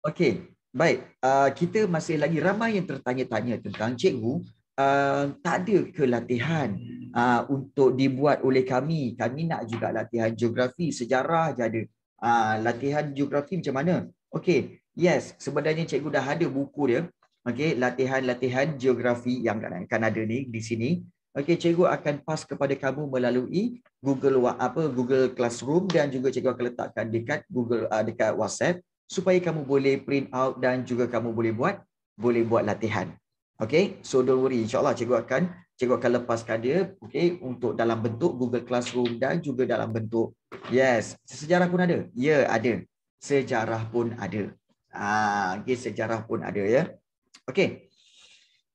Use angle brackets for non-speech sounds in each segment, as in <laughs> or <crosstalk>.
Okey, baik. Uh, kita masih lagi ramai yang tertanya-tanya tentang cikgu. Uh, ah, tak ada ke latihan uh, untuk dibuat oleh kami? Kami nak juga latihan geografi, sejarah je ada. Uh, latihan geografi macam mana? Okey, yes. Sebenarnya cikgu dah ada buku dia. Okey, latihan-latihan geografi yang akan ada ni di sini. Okey, cikgu akan pas kepada kamu melalui Google apa Google Classroom dan juga cikgu akan letakkan dekat Google dekat WhatsApp supaya kamu boleh print out dan juga kamu boleh buat boleh buat latihan. Okay, so don't worry. InsyaAllah cikgu akan cikgu akan lepaskan dia okay, untuk dalam bentuk Google Classroom dan juga dalam bentuk yes, sejarah pun ada. Ya, yeah, ada. Sejarah pun ada. Ah, okay, sejarah pun ada ya. Yeah. Okay.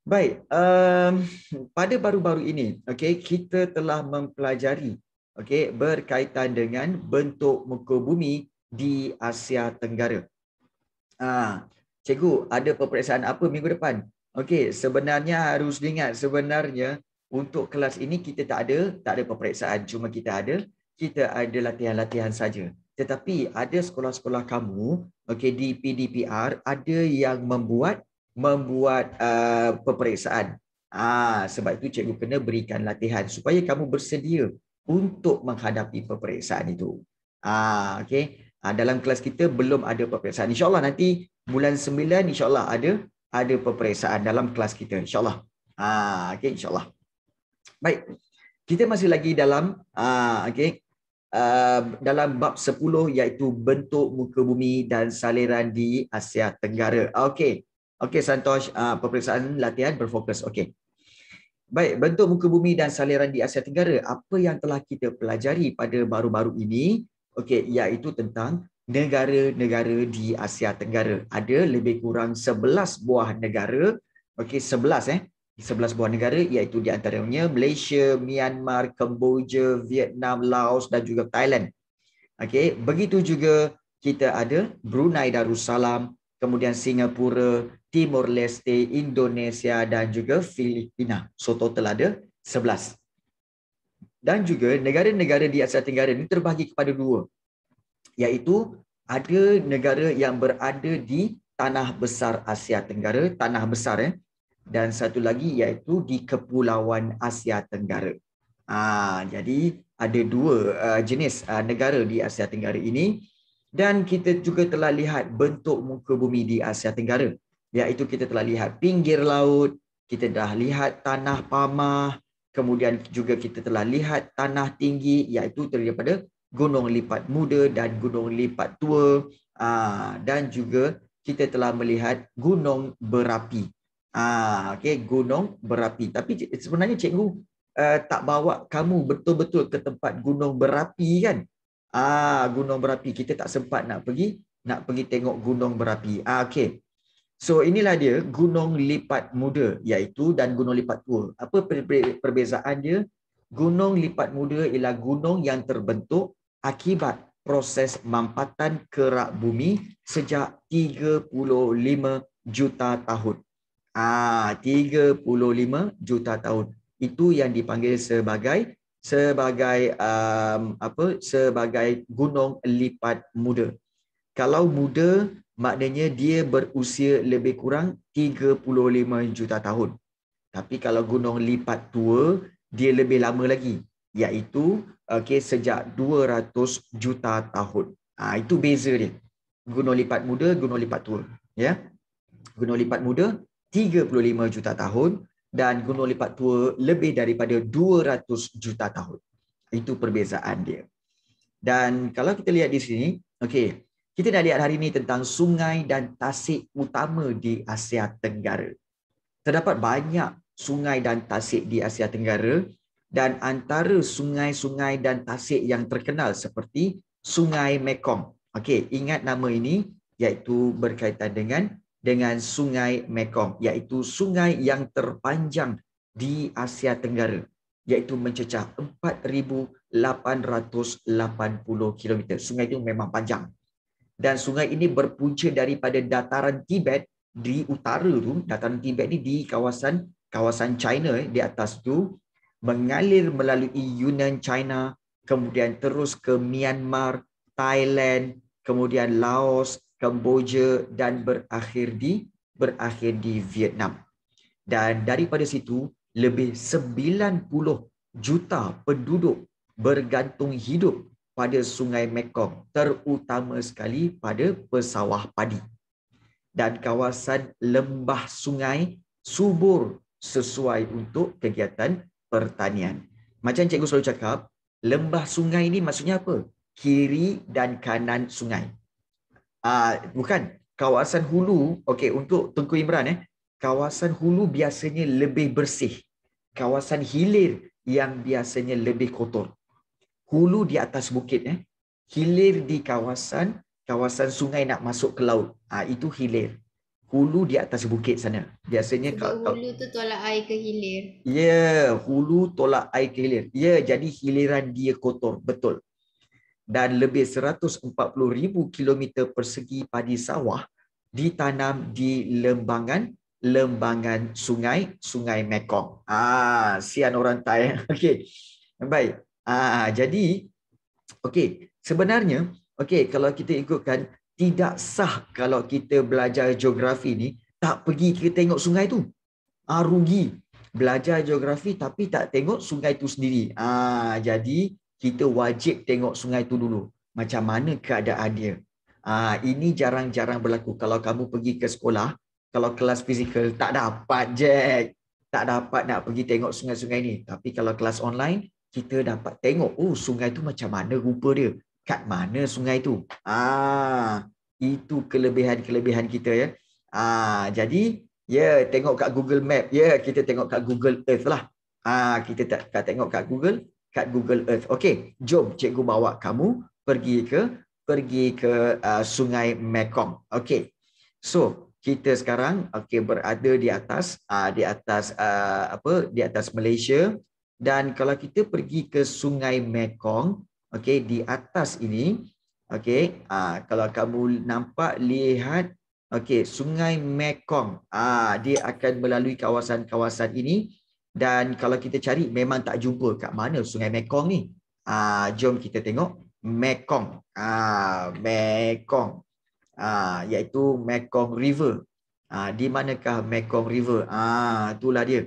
Baik, um, pada baru-baru ini, okay, kita telah mempelajari okay, berkaitan dengan bentuk muka bumi di Asia Tenggara. Ah, cikgu, ada peperiksaan apa minggu depan? Okey, sebenarnya harus diingat sebenarnya untuk kelas ini kita tak ada, tak ada peperiksaan, cuma kita ada kita ada latihan-latihan saja. Tetapi ada sekolah-sekolah kamu, okey di PDPR ada yang membuat membuat uh, peperiksaan. Ah, sebab itu cikgu kena berikan latihan supaya kamu bersedia untuk menghadapi peperiksaan itu. Ah, okey. Ha, dalam kelas kita belum ada peperiksaan. InsyaAllah nanti bulan 9 insyaAllah ada ada peperiksaan dalam kelas kita. InsyaAllah. Ha, okay, InsyaAllah. Baik. Kita masih lagi dalam ha, okay, Uh, dalam bab 10 iaitu bentuk muka bumi dan saliran di Asia Tenggara. Okey. Okey Santosh, uh, peperiksaan latihan berfokus. Okey. Baik, bentuk muka bumi dan saliran di Asia Tenggara. Apa yang telah kita pelajari pada baru-baru ini okey iaitu tentang negara-negara di Asia Tenggara. Ada lebih kurang 11 buah negara, okey 11 eh. 11 buah negara iaitu di antaranya Malaysia, Myanmar, Kemboja, Vietnam, Laos dan juga Thailand. Okey, begitu juga kita ada Brunei Darussalam, kemudian Singapura, Timor Leste, Indonesia dan juga Filipina. So total ada dan juga negara-negara di Asia Tenggara ini terbahagi kepada dua iaitu ada negara yang berada di tanah besar Asia Tenggara tanah besar eh dan satu lagi iaitu di kepulauan Asia Tenggara ha, jadi ada dua uh, jenis uh, negara di Asia Tenggara ini dan kita juga telah lihat bentuk muka bumi di Asia Tenggara iaitu kita telah lihat pinggir laut kita dah lihat tanah pamah Kemudian juga kita telah lihat tanah tinggi iaitu terdiri daripada gunung lipat muda dan gunung lipat tua ah, dan juga kita telah melihat gunung berapi. Ah, okay, gunung berapi. Tapi sebenarnya cikgu eh, tak bawa kamu betul-betul ke tempat gunung berapi kan? Ah, gunung berapi kita tak sempat nak pergi nak pergi tengok gunung berapi. Ah, okay. So inilah dia gunung lipat muda iaitu dan gunung lipat tua. Apa perbezaan dia? Gunung lipat muda ialah gunung yang terbentuk akibat proses mampatan kerak bumi sejak 35 juta tahun. Ah, 35 juta tahun. Itu yang dipanggil sebagai sebagai um, apa? Sebagai gunung lipat muda. Kalau muda maknanya dia berusia lebih kurang 35 juta tahun. Tapi kalau gunung lipat tua, dia lebih lama lagi, iaitu okay, sejak 200 juta tahun. Ha, itu beza dia. Gunung lipat muda, gunung lipat tua. Ya, yeah? Gunung lipat muda, 35 juta tahun dan gunung lipat tua lebih daripada 200 juta tahun. Itu perbezaan dia. Dan kalau kita lihat di sini, okay. Kita nak lihat hari ini tentang sungai dan tasik utama di Asia Tenggara. Terdapat banyak sungai dan tasik di Asia Tenggara dan antara sungai-sungai dan tasik yang terkenal seperti Sungai Mekong. Okey, ingat nama ini iaitu berkaitan dengan dengan Sungai Mekong iaitu sungai yang terpanjang di Asia Tenggara iaitu mencecah 4,880 km. Sungai itu memang panjang dan sungai ini berpunca daripada dataran Tibet di utara tu dataran Tibet ni di kawasan kawasan China eh, di atas tu mengalir melalui Yunnan China kemudian terus ke Myanmar Thailand kemudian Laos Kamboja dan berakhir di berakhir di Vietnam dan daripada situ lebih 90 juta penduduk bergantung hidup pada sungai Mekong terutama sekali pada pesawah padi dan kawasan lembah sungai subur sesuai untuk kegiatan pertanian. Macam cikgu selalu cakap, lembah sungai ini maksudnya apa? Kiri dan kanan sungai. Uh, bukan, kawasan hulu, okay, untuk Tengku Imran, eh, kawasan hulu biasanya lebih bersih. Kawasan hilir yang biasanya lebih kotor hulu di atas bukit eh hilir di kawasan kawasan sungai nak masuk ke laut ah ha, itu hilir hulu di atas bukit sana biasanya kalau hulu tu tolak air ke hilir ya yeah, hulu tolak air ke hilir ya yeah, jadi hiliran dia kotor betul dan lebih 140000 km persegi padi sawah ditanam di lembangan lembangan sungai sungai Mekong. Ah, sian orang Thai. <laughs> Okey. Baik. Ah, jadi, okey, sebenarnya, okey, kalau kita ikutkan, tidak sah kalau kita belajar geografi ni tak pergi ke tengok sungai tu. Ah, rugi belajar geografi tapi tak tengok sungai tu sendiri. Ah, jadi kita wajib tengok sungai tu dulu. Macam mana keadaan dia. Ah, ini jarang-jarang berlaku. Kalau kamu pergi ke sekolah, kalau kelas fizikal tak dapat, Jack. Tak dapat nak pergi tengok sungai-sungai ni. Tapi kalau kelas online, kita dapat tengok oh sungai tu macam mana rupa dia kat mana sungai tu ah itu kelebihan-kelebihan kita ya ah jadi ya yeah, tengok kat Google Map ya yeah, kita tengok kat Google Earth lah ah kita tak, tak tengok kat Google kat Google Earth okey jom cikgu bawa kamu pergi ke pergi ke uh, sungai Mekong okey so kita sekarang okey berada di atas uh, di atas uh, apa di atas Malaysia dan kalau kita pergi ke Sungai Mekong, okey di atas ini, okey, ah kalau kamu nampak lihat okey Sungai Mekong, ah dia akan melalui kawasan-kawasan ini dan kalau kita cari memang tak jumpa kat mana Sungai Mekong ni. Ah jom kita tengok Mekong. Ah Mekong. Ah iaitu Mekong River. Ah di manakah Mekong River? Ah itulah dia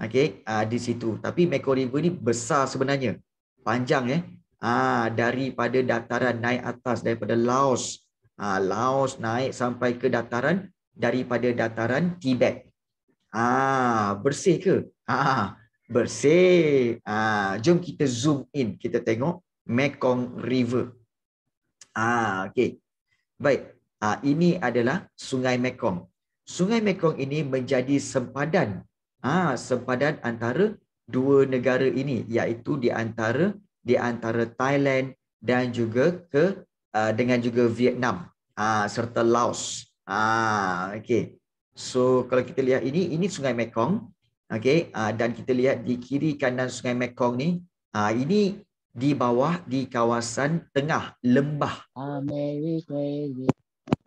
okey uh, di situ tapi Mekong River ni besar sebenarnya panjang eh uh, daripada dataran naik atas daripada Laos uh, Laos naik sampai ke dataran daripada dataran Tibet ah uh, bersih ke ah uh, bersih ah uh, jom kita zoom in kita tengok Mekong River ah uh, okey baik uh, ini adalah Sungai Mekong Sungai Mekong ini menjadi sempadan ah sempadan antara dua negara ini iaitu di antara di antara Thailand dan juga ke uh, dengan juga Vietnam ah serta Laos ah okay. so kalau kita lihat ini ini Sungai Mekong okey ah, dan kita lihat di kiri kanan Sungai Mekong ni ah ini di bawah di kawasan tengah lembah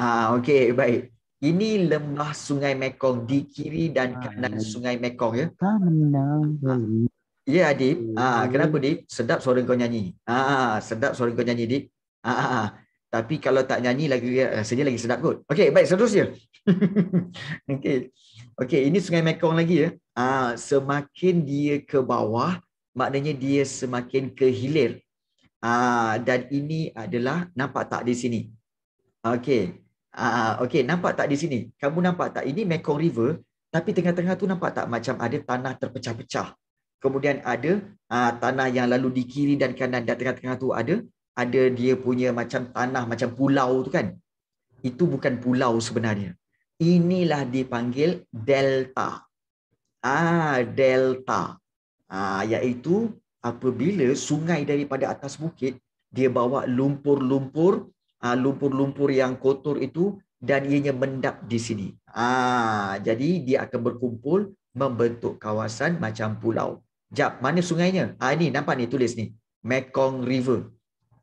ah okey baik ini lembah Sungai Mekong di kiri dan ah, kanan ya. Sungai Mekong ya. Ah, ah. Ya Adib, ah hmm. kenapa Adib? Sedap suara kau nyanyi. Ah sedap suara kau nyanyi Adib. Ah tapi kalau tak nyanyi lagi eh, rasanya lagi sedap kot. Okey, baik seterusnya. <laughs> Okey. Okey, ini Sungai Mekong lagi ya. Ah semakin dia ke bawah, maknanya dia semakin ke hilir. Ah dan ini adalah nampak tak di sini? Okey. Ah, okay, nampak tak di sini? Kamu nampak tak? Ini Mekong River, tapi tengah-tengah tu nampak tak macam ada tanah terpecah-pecah. Kemudian ada ah, tanah yang lalu di kiri dan kanan dan tengah-tengah tu ada ada dia punya macam tanah macam pulau tu kan? Itu bukan pulau sebenarnya. Inilah dipanggil delta. Ah, delta. Ah, iaitu apabila sungai daripada atas bukit dia bawa lumpur-lumpur Ah, lumpur-lumpur yang kotor itu dan ianya mendap di sini. Ah, jadi dia akan berkumpul membentuk kawasan macam pulau. Jap, mana sungainya? Ah ini nampak ni tulis ni. Mekong River.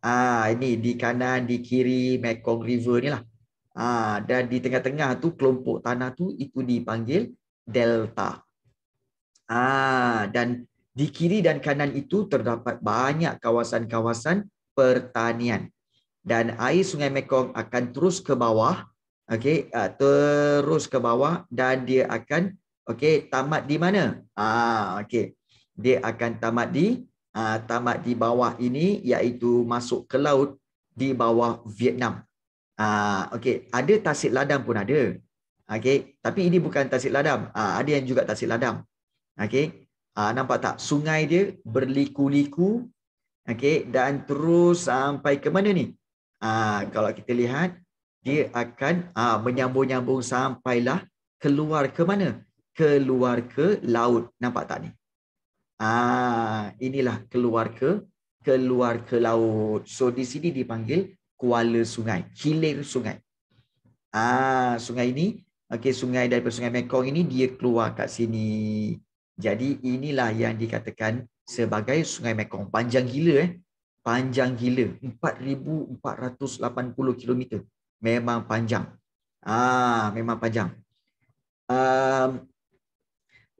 Ah ini di kanan, di kiri Mekong River ni lah. Ah dan di tengah-tengah tu kelompok tanah tu itu dipanggil delta. Ah dan di kiri dan kanan itu terdapat banyak kawasan-kawasan pertanian dan air Sungai Mekong akan terus ke bawah, okey, uh, terus ke bawah dan dia akan okey tamat di mana? Ah, okey. Dia akan tamat di uh, tamat di bawah ini iaitu masuk ke laut di bawah Vietnam. Ah, uh, okey, ada tasik ladang pun ada. Okey, tapi ini bukan tasik ladang. Uh, ada yang juga tasik ladang. Okey. Uh, nampak tak sungai dia berliku-liku okey dan terus sampai ke mana ni Ah, kalau kita lihat, dia akan ah, menyambung-nyambung sampailah keluar ke mana? Keluar ke laut. Nampak tak ni? Ah, inilah keluar ke keluar ke laut. So di sini dipanggil kuala sungai, hilir sungai. Ah, sungai ini, okey sungai dari sungai Mekong ini dia keluar kat sini. Jadi inilah yang dikatakan sebagai sungai Mekong panjang gila eh panjang gila 4480 km memang panjang ah memang panjang um,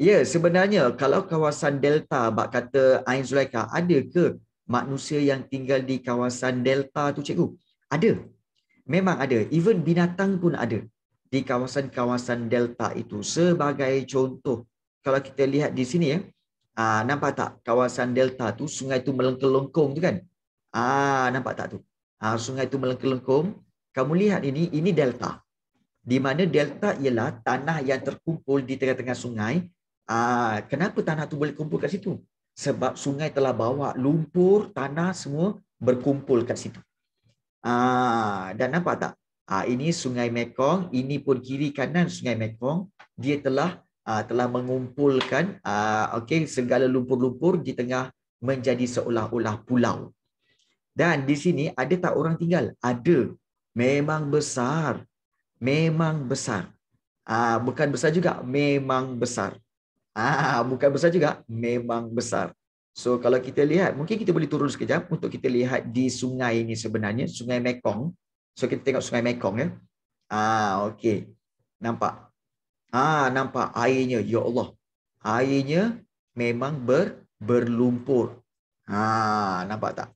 ya yeah, sebenarnya kalau kawasan delta bak kata Ain Zulaika ada ke manusia yang tinggal di kawasan delta tu cikgu ada memang ada even binatang pun ada di kawasan-kawasan delta itu sebagai contoh kalau kita lihat di sini ya ah, nampak tak kawasan delta tu sungai tu melengkelongkong tu kan Ah nampak tak tu? Ah sungai tu melengkung-lengkung. Kamu lihat ini, ini delta. Di mana delta ialah tanah yang terkumpul di tengah-tengah sungai. Ah kenapa tanah tu boleh kumpul kat situ? Sebab sungai telah bawa lumpur, tanah semua berkumpul kat situ. Ah dan nampak tak? Ah ini Sungai Mekong, ini pun kiri kanan Sungai Mekong, dia telah ah, telah mengumpulkan ah okey segala lumpur-lumpur di tengah menjadi seolah-olah pulau. Dan di sini ada tak orang tinggal? Ada. Memang besar. Memang besar. Ah bukan besar juga, memang besar. Ah bukan besar juga, memang besar. So kalau kita lihat, mungkin kita boleh turun sekejap untuk kita lihat di sungai ini sebenarnya, Sungai Mekong. So kita tengok Sungai Mekong ya. Ah okey. Nampak. Ah nampak airnya, ya Allah. Airnya memang ber berlumpur. Ah nampak tak?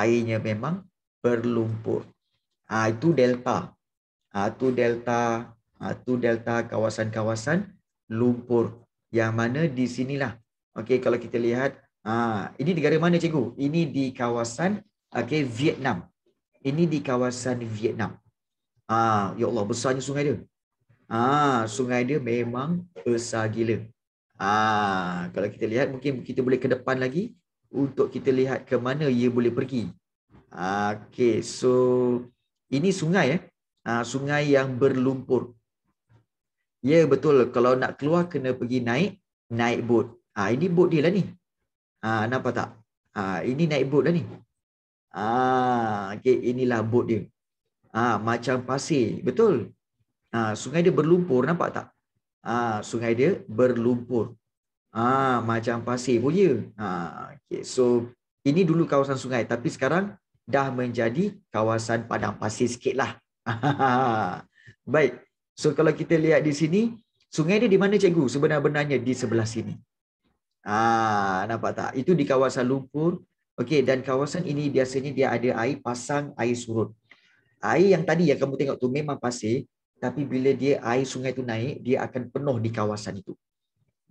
airnya memang berlumpur. Ha, itu delta. Ha, ah, itu delta ha, ah, itu delta kawasan-kawasan lumpur yang mana di sinilah. Okay, kalau kita lihat ha, ini negara mana cikgu? Ini di kawasan okay, Vietnam. Ini di kawasan Vietnam. Ha, ya Allah besarnya sungai dia. Ha, sungai dia memang besar gila. Ha, kalau kita lihat mungkin kita boleh ke depan lagi untuk kita lihat ke mana ia boleh pergi. Okay, so ini sungai eh. Ha, sungai yang berlumpur. Ya yeah, betul kalau nak keluar kena pergi naik naik bot. Ah ha, ini bot dia lah ni. Ah nampak tak? Ah ini naik bot dah ni. Ah okey inilah bot dia. Ah macam pasir, betul. Ah sungai dia berlumpur nampak tak? Ah sungai dia berlumpur. Ah macam pasir pun ya. Ah okay. so ini dulu kawasan sungai tapi sekarang dah menjadi kawasan padang pasir sikitlah. <laughs> Baik. So kalau kita lihat di sini, sungai dia di mana cikgu? Sebenarnya di sebelah sini. Ah nampak tak? Itu di kawasan lumpur. Okay, dan kawasan ini biasanya dia ada air pasang, air surut. Air yang tadi yang kamu tengok tu memang pasir tapi bila dia air sungai tu naik, dia akan penuh di kawasan itu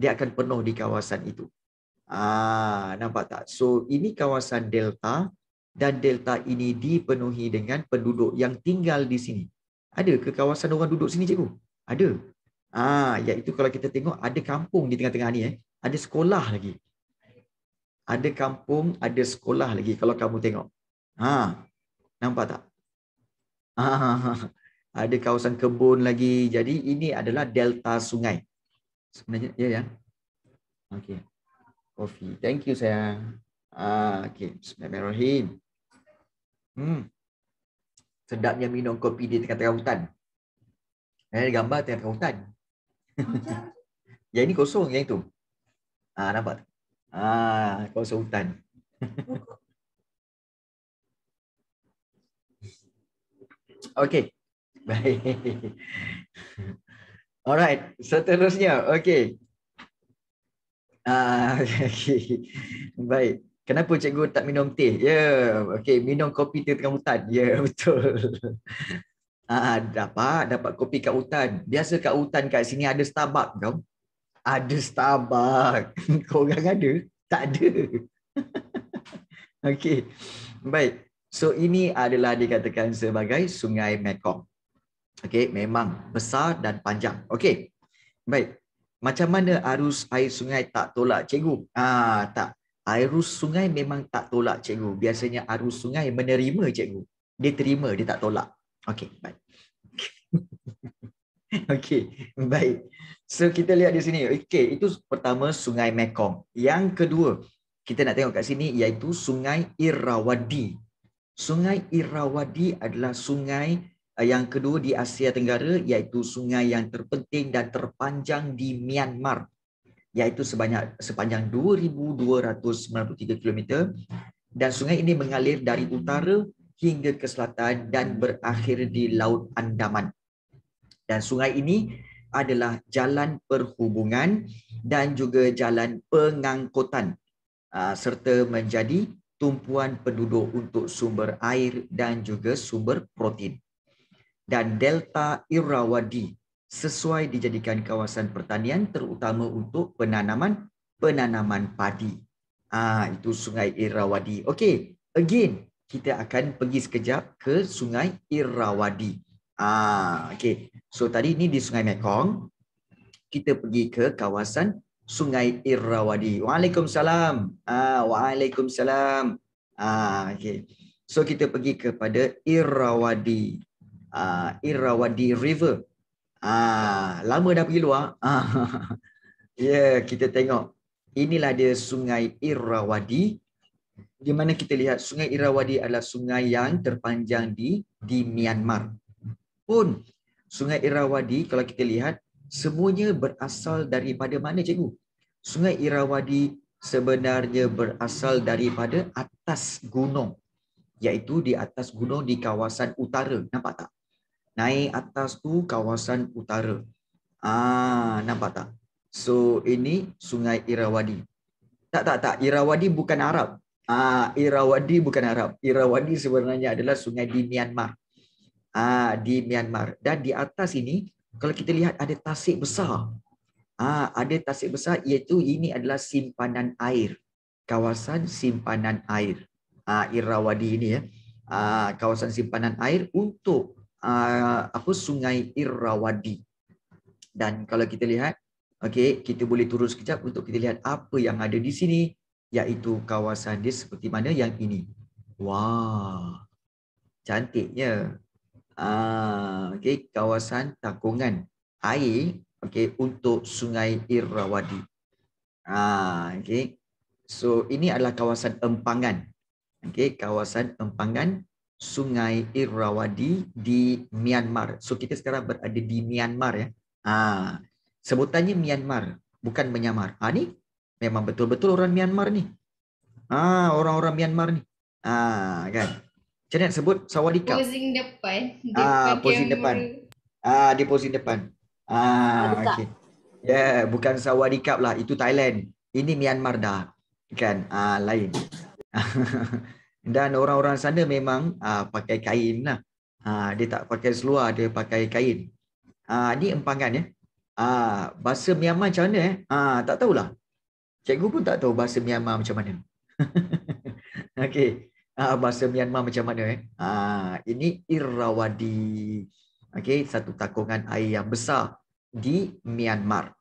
dia akan penuh di kawasan itu. Ah, nampak tak? So ini kawasan delta dan delta ini dipenuhi dengan penduduk yang tinggal di sini. Ada ke kawasan orang duduk sini cikgu? Ada. Ah, iaitu kalau kita tengok ada kampung di tengah-tengah ni eh. Ada sekolah lagi. Ada kampung, ada sekolah lagi kalau kamu tengok. Ha. Nampak tak? Ah, <laughs> ada kawasan kebun lagi. Jadi ini adalah delta sungai sebenarnya ya ya okey kopi thank you saya ah okey bismillahirrahmanirrahim hmm sedapnya minum kopi di tengah-tengah hutan eh gambar tengah-tengah hutan <laughs> Ya ini kosong yang itu ah nampak ah kosong hutan <laughs> okey baik <laughs> Alright, seterusnya. Okay. Ah, uh, <laughs> okay. Baik. Kenapa cikgu tak minum teh? Ya, yeah. okay. Minum kopi teh tengah hutan. <laughs> Ya, yeah, betul. Ah, uh, dapat dapat kopi kat hutan. Biasa kat hutan kat sini ada Starbucks kau. Ada Starbucks. Kau <laughs> orang ada? Tak ada. okay. Baik. So ini adalah dikatakan sebagai Sungai Mekong okey memang besar dan panjang okey baik macam mana arus air sungai tak tolak cikgu ah tak arus sungai memang tak tolak cikgu biasanya arus sungai menerima cikgu dia terima dia tak tolak okey baik <laughs> okey baik so kita lihat di sini okey itu pertama sungai mekong yang kedua kita nak tengok kat sini iaitu sungai irrawaddy sungai irrawaddy adalah sungai Eh, yang kedua di Asia Tenggara iaitu sungai yang terpenting dan terpanjang di Myanmar iaitu sebanyak sepanjang 2293 km dan sungai ini mengalir dari utara hingga ke selatan dan berakhir di Laut Andaman. Dan sungai ini adalah jalan perhubungan dan juga jalan pengangkutan eh, serta menjadi tumpuan penduduk untuk sumber air dan juga sumber protein dan Delta Irrawaddy sesuai dijadikan kawasan pertanian terutama untuk penanaman penanaman padi. Ah itu Sungai Irrawaddy. Okey, again kita akan pergi sekejap ke Sungai Irrawaddy. Ah okey. So tadi ni di Sungai Mekong kita pergi ke kawasan Sungai Irrawaddy. Waalaikumsalam. Ah waalaikumsalam. Ah okey. So kita pergi kepada Irrawaddy uh, Irrawaddy River. uh, lama dah pergi luar. <laughs> Ah, ya, yeah, kita tengok. Inilah dia Sungai Irrawaddy. Di mana kita lihat Sungai Irrawaddy adalah sungai yang terpanjang di di Myanmar. Pun Sungai Irrawaddy kalau kita lihat semuanya berasal daripada mana cikgu? Sungai Irrawaddy sebenarnya berasal daripada atas gunung iaitu di atas gunung di kawasan utara nampak tak naik atas tu kawasan utara. Ah, nampak tak? So ini Sungai Irrawaddy. Tak tak tak, Irrawaddy bukan Arab. Ah, Irrawaddy bukan Arab. Irrawaddy sebenarnya adalah sungai di Myanmar. Ah, di Myanmar. Dan di atas ini kalau kita lihat ada tasik besar. Ah, ada tasik besar iaitu ini adalah simpanan air. Kawasan simpanan air. Ah, Irrawaddy ini ya. Ah, kawasan simpanan air untuk Ah, apa Sungai Irrawaddy. Dan kalau kita lihat, okey, kita boleh turun sekejap untuk kita lihat apa yang ada di sini, iaitu kawasan dia seperti mana yang ini. Wah. Cantiknya. Ah, okey, kawasan takungan air, okey, untuk Sungai Irrawaddy. Ah, okey. So ini adalah kawasan empangan. Okey, kawasan empangan Sungai Irrawaddy di Myanmar. So kita sekarang berada di Myanmar ya. Ha, sebutannya Myanmar, bukan Myanmar. Ha, ni memang betul-betul orang Myanmar ni. Ha, orang-orang Myanmar ni. Ha, kan. Macam mana sebut Sawadika? Posing depan. Ha, depan ha, posing depan. Ah, ha, dia posing depan. Ha, okay. Yeah, bukan Sawadika lah. Itu Thailand. Ini Myanmar dah. Kan? Ah, ha, lain. <laughs> dan orang-orang sana memang uh, pakai kain lah. Uh, dia tak pakai seluar, dia pakai kain. Uh, ni empangan ya. Uh, bahasa Myanmar macam mana? Eh? Uh, tak tahulah. Cikgu pun tak tahu bahasa Myanmar macam mana. <laughs> okay. Uh, bahasa Myanmar macam mana? Eh? Uh, ini Irrawaddy. Okay. Satu takungan air yang besar di Myanmar.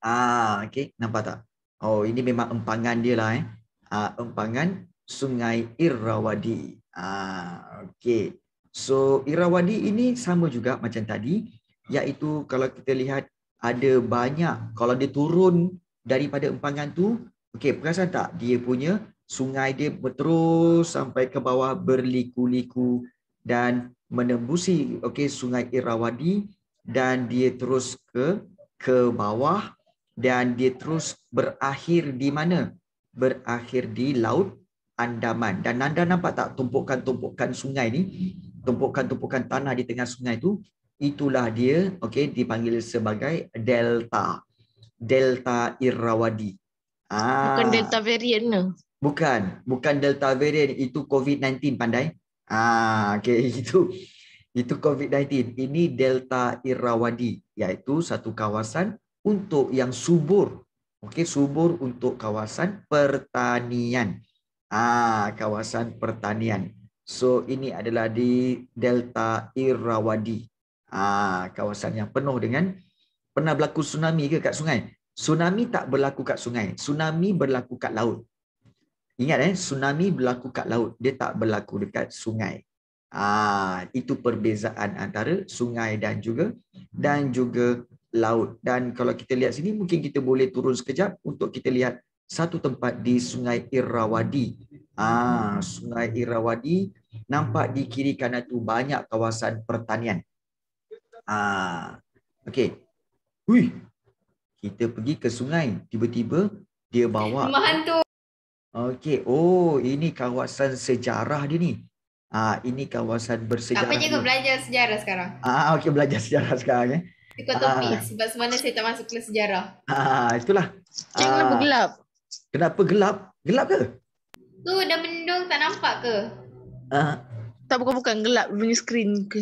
Ah, okay. Nampak tak? Oh, ini memang empangan dia lah. Eh? Uh, empangan Sungai Irrawaddy. Ah, okey. So Irrawaddy ini sama juga macam tadi, iaitu kalau kita lihat ada banyak kalau dia turun daripada empangan tu, okey, perasan tak dia punya sungai dia berterus sampai ke bawah berliku-liku dan menembusi okey Sungai Irrawaddy dan dia terus ke ke bawah dan dia terus berakhir di mana? Berakhir di laut andaman dan anda nampak tak tumpukan-tumpukan sungai ni tumpukan-tumpukan tanah di tengah sungai tu itulah dia okey dipanggil sebagai delta delta irrawaddy ah bukan delta variant ke bukan bukan delta variant itu covid-19 pandai ah okey <laughs> itu itu covid-19 ini delta irrawaddy iaitu satu kawasan untuk yang subur okey subur untuk kawasan pertanian Ah, kawasan pertanian. So ini adalah di Delta Irrawaddy. Ah, kawasan yang penuh dengan pernah berlaku tsunami ke kat sungai? Tsunami tak berlaku kat sungai. Tsunami berlaku kat laut. Ingat eh, tsunami berlaku kat laut. Dia tak berlaku dekat sungai. Ah, itu perbezaan antara sungai dan juga dan juga laut. Dan kalau kita lihat sini mungkin kita boleh turun sekejap untuk kita lihat satu tempat di Sungai Irrawaddy. Ah, Sungai Irrawaddy nampak di kiri kanan tu banyak kawasan pertanian. Ah. Okey. Hui. Kita pergi ke sungai, tiba-tiba dia bawa rumah hantu. Okey. Oh, ini kawasan sejarah dia ni. Ah, ini kawasan bersejarah. Apa juga belajar sejarah sekarang? Ah, okey belajar sejarah sekarang eh. Ikut topik ah. sebab semana saya tak masuk kelas sejarah. Ah, itulah. Cikgu ah. gelap. Kenapa gelap? Gelap ke? Tu dah mendung tak nampak ke? Ah. Uh, tak bukan bukan gelap punya screen ke?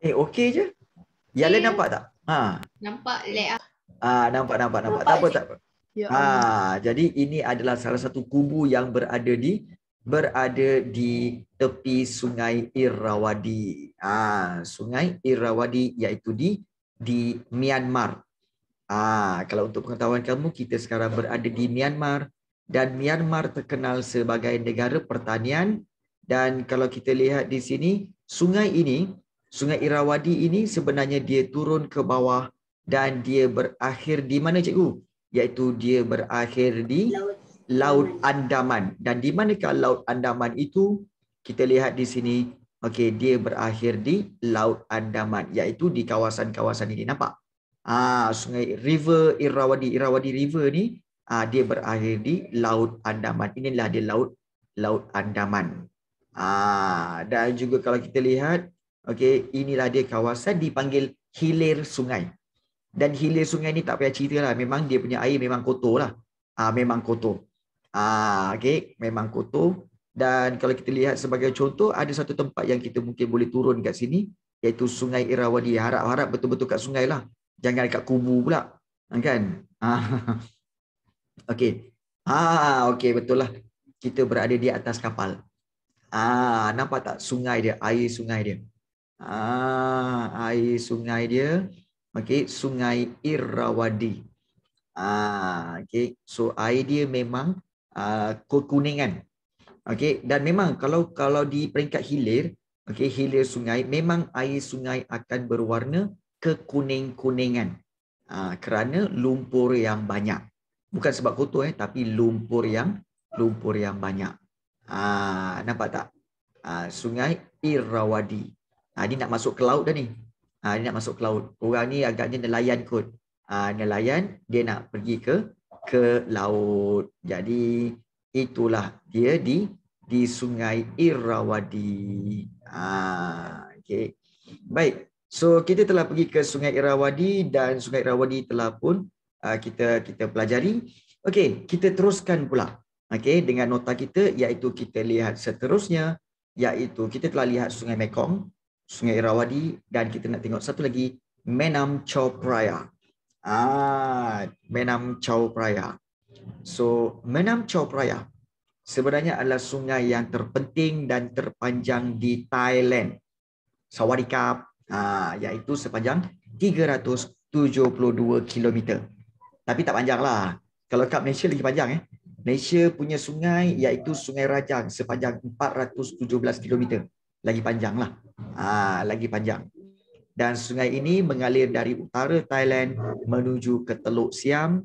Eh okey je. Okay. Yale nampak tak? Ha. Nampak lag ah. Ah nampak nampak nampak. nampak. Tak apa tak apa. Ya. Ah jadi ini adalah salah satu kubu yang berada di berada di tepi Sungai Irrawaddy. Ah sungai Irrawaddy iaitu di di Myanmar. Ah, kalau untuk pengetahuan kamu, kita sekarang berada di Myanmar dan Myanmar terkenal sebagai negara pertanian dan kalau kita lihat di sini, sungai ini, Sungai Irrawaddy ini sebenarnya dia turun ke bawah dan dia berakhir di mana cikgu? Iaitu dia berakhir di Laut Andaman. Dan di manakah Laut Andaman itu? Kita lihat di sini, okay dia berakhir di Laut Andaman iaitu di kawasan-kawasan ini. Nampak? Ah, sungai River Irrawaddy, Irrawaddy River ni ah, dia berakhir di Laut Andaman. Inilah dia Laut Laut Andaman. Ah, dan juga kalau kita lihat, okey, inilah dia kawasan dipanggil hilir sungai. Dan hilir sungai ni tak payah cerita lah. Memang dia punya air memang kotor lah. Ah, memang kotor. Ah, okey, memang kotor. Dan kalau kita lihat sebagai contoh, ada satu tempat yang kita mungkin boleh turun kat sini iaitu Sungai Irrawaddy. Harap-harap betul-betul kat sungai lah jangan dekat kubu, pula ha, kan ha. <laughs> okey ha okey betul lah kita berada di atas kapal ah nampak tak sungai dia air sungai dia ah air sungai dia okey sungai irrawaddy ah okey so air dia memang ah kekuningan okey dan memang kalau kalau di peringkat hilir okey hilir sungai memang air sungai akan berwarna kekuning-kuningan ah, kerana lumpur yang banyak. Bukan sebab kotor eh, tapi lumpur yang lumpur yang banyak. Uh, nampak tak? Ah, sungai Irrawaddy. Uh, dia nak masuk ke laut dah ni. Uh, dia nak masuk ke laut. Orang ni agaknya nelayan kot. Uh, nelayan dia nak pergi ke ke laut. Jadi itulah dia di di Sungai Irrawaddy. Ah, uh, okay. Baik. So kita telah pergi ke Sungai Irrawaddy dan Sungai Irrawaddy telah pun uh, kita kita pelajari. Okey, kita teruskan pula. Okey, dengan nota kita iaitu kita lihat seterusnya iaitu kita telah lihat Sungai Mekong, Sungai Irrawaddy dan kita nak tengok satu lagi Menam Chao Phraya. Ah, Menam Chao Phraya. So, Menam Chao Phraya sebenarnya adalah sungai yang terpenting dan terpanjang di Thailand. Sawadee kap. Ha, iaitu sepanjang 372 km. Tapi tak panjang lah. Kalau kat Malaysia lagi panjang eh. Malaysia punya sungai iaitu Sungai Rajang sepanjang 417 km. Lagi panjang lah. Ah lagi panjang. Dan sungai ini mengalir dari utara Thailand menuju ke Teluk Siam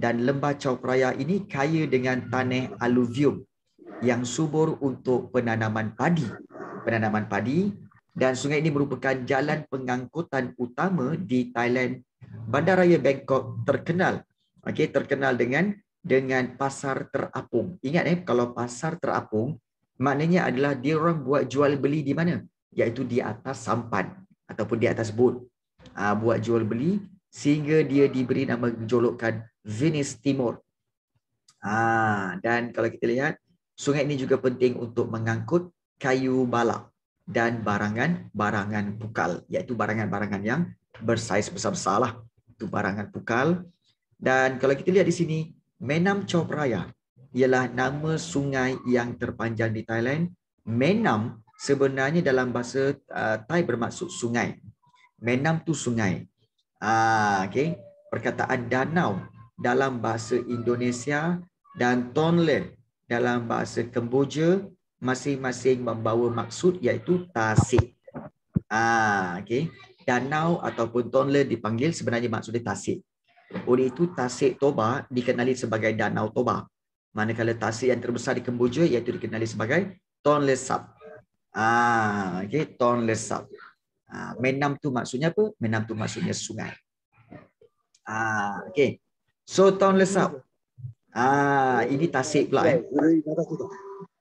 dan lembah Chao Phraya ini kaya dengan tanah aluvium yang subur untuk penanaman padi. Penanaman padi dan sungai ini merupakan jalan pengangkutan utama di Thailand. Bandaraya Bangkok terkenal okey terkenal dengan dengan pasar terapung. Ingat eh kalau pasar terapung maknanya adalah dia orang buat jual beli di mana? Yaitu di atas sampan ataupun di atas bot. Ah buat jual beli sehingga dia diberi nama julukan Venice Timur. Ah dan kalau kita lihat sungai ini juga penting untuk mengangkut kayu balak dan barangan-barangan pukal iaitu barangan-barangan yang bersaiz besar-besar lah. Itu barangan pukal. Dan kalau kita lihat di sini, Menam Chao Raya ialah nama sungai yang terpanjang di Thailand. Menam sebenarnya dalam bahasa uh, Thai bermaksud sungai. Menam tu sungai. Ah, okay. Perkataan danau dalam bahasa Indonesia dan Tonle dalam bahasa Kemboja masing-masing membawa maksud iaitu tasik. Ah, ha, okay. Danau ataupun Tonle dipanggil sebenarnya maksudnya tasik. Oleh itu tasik Toba dikenali sebagai Danau Toba. Manakala tasik yang terbesar di Kemboja iaitu dikenali sebagai Tonle Sap. Ah, ha, okay. Tonle Sap. Ah, Menam tu maksudnya apa? Menam tu maksudnya sungai. Ah, okay. So Tonle Sap. Ah, ini tasik pula. Eh.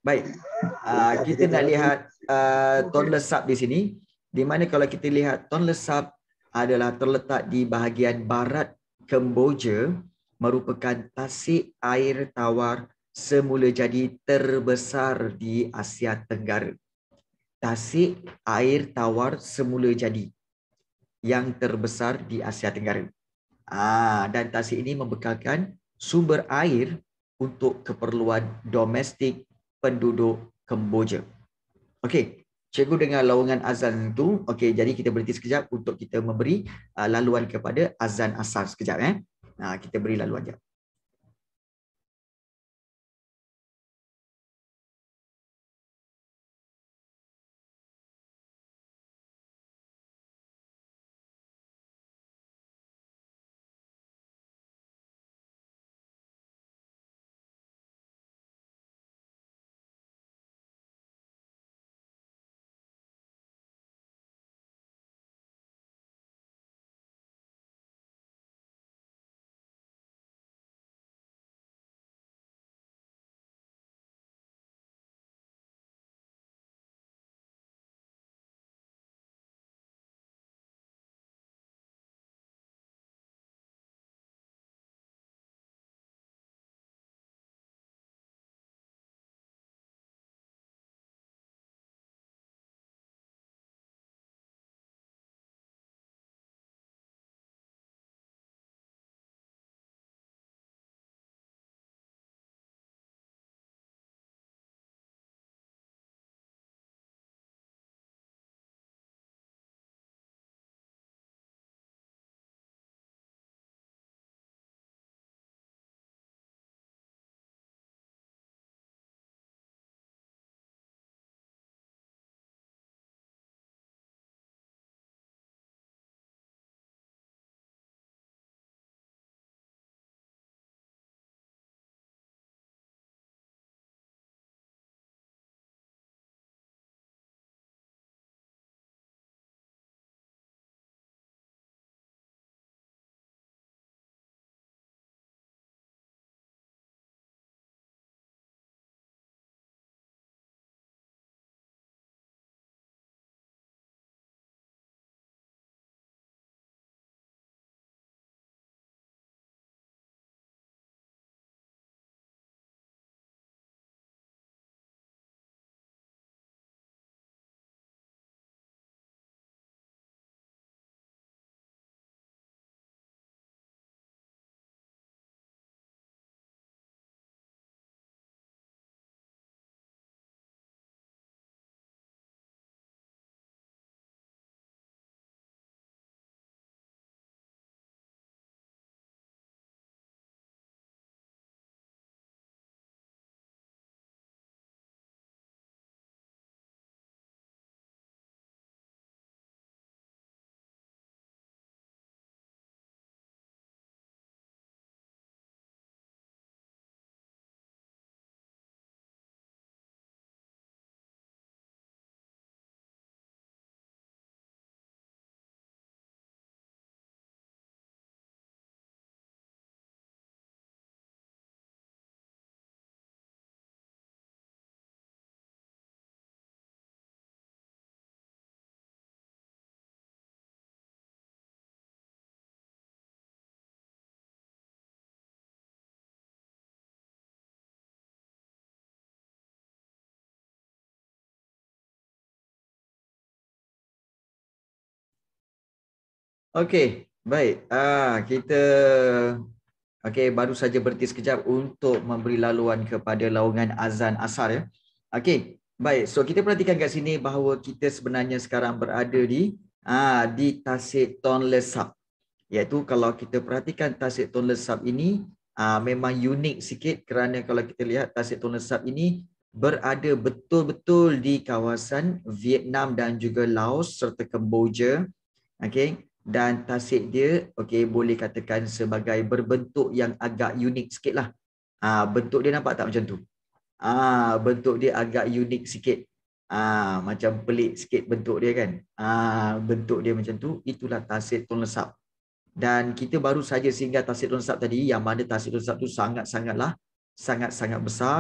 Baik. Uh, kita nak lihat uh, ah, Tonle Sap di sini. Di mana kalau kita lihat Tonle Sap adalah terletak di bahagian barat Kemboja merupakan tasik air tawar semula jadi terbesar di Asia Tenggara. Tasik air tawar semula jadi yang terbesar di Asia Tenggara. Ah, dan tasik ini membekalkan sumber air untuk keperluan domestik penduduk Kemboja. Okey, cikgu dengar lawangan azan itu. Okey, jadi kita berhenti sekejap untuk kita memberi uh, laluan kepada azan asar sekejap. Eh? Uh, kita beri laluan sekejap. Okey, baik. Ah, kita okey baru saja berhenti sekejap untuk memberi laluan kepada laungan azan asar ya. Okey, baik. So kita perhatikan kat sini bahawa kita sebenarnya sekarang berada di ah di Tasik Tonle Sap. Yaitu kalau kita perhatikan Tasik Tonle Sap ini ah memang unik sikit kerana kalau kita lihat Tasik Tonle Sap ini berada betul-betul di kawasan Vietnam dan juga Laos serta Kemboja. Okey, dan tasik dia okey boleh katakan sebagai berbentuk yang agak unik sikitlah. Ah bentuk dia nampak tak macam tu? Ah bentuk dia agak unik sikit. Ah macam pelik sikit bentuk dia kan. Ah bentuk dia macam tu itulah tasik Tonle Dan kita baru saja sehingga tasik Tonle tadi yang mana tasik Tonle Sap tu sangat-sangatlah sangat-sangat besar